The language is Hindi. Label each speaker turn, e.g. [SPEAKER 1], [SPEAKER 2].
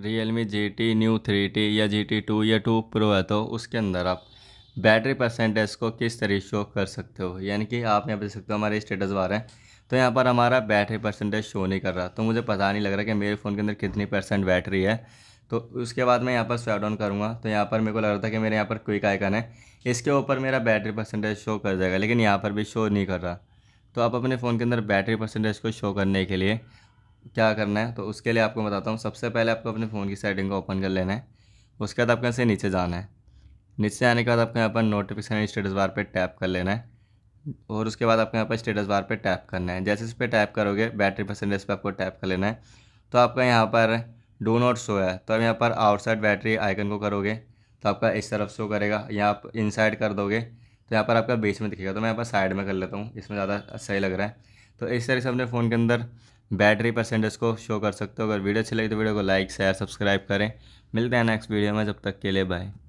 [SPEAKER 1] real Realme G T new three T या जी टी टू या टू प्रो है तो उसके अंदर आप बैटरी परसेंटेज को किस तरह शो कर सकते हो यानी कि आप यहाँ पर देख सकते हो हमारे स्टेटस बारे हैं तो यहाँ पर हमारा बैटरी परसेंटेज शो नहीं कर रहा तो मुझे पता नहीं लग रहा कि मेरे फ़ोन के अंदर कितनी परसेंट बैटरी है तो उसके बाद मैं यहाँ पर स्वाइप डाउन करूँगा तो यहाँ पर मेरे को लग रहा था कि मेरे यहाँ पर क्विक आइकन है इसके ऊपर मेरा बैटरी परसेंटेज शो कर जाएगा लेकिन यहाँ पर भी शो नहीं कर रहा तो आप अपने फ़ोन के अंदर बैटरी परसेंटेज को शो करने के लिए क्या करना है तो उसके लिए आपको बताता हूँ सबसे पहले आपको अपने फ़ोन की सेटिंग को ओपन कर लेना है उसके बाद आपको यहाँ से नीचे जाना है नीचे आने के बाद आपको यहाँ पर नोटिफिकेशन स्टेटस बार पे टैप कर लेना है और उसके बाद आपको यहाँ पर स्टेटस बार पे टैप करना है जैसे इस पर टैप करोगे बैटरी परसेंटेज पर आपको टैप कर लेना है तो आपका यहाँ पर डो नॉट शो है तो आप यहाँ पर आउटसाइड बैटरी आइकन को करोगे तो आपका इस तरफ शो करेगा या आप इनसाइड कर दोगे तो यहाँ पर आपका बीच में दिखेगा तो मैं यहाँ पर साइड में कर लेता हूँ इसमें ज़्यादा सही लग रहा है तो इस तरह से अपने फ़ोन के अंदर बैटरी परसेंटेज को शो कर सकते हो अगर वीडियो अच्छी लगी तो वीडियो को लाइक शेयर सब्सक्राइब करें मिलते हैं नेक्स्ट वीडियो में जब तक के लिए बाय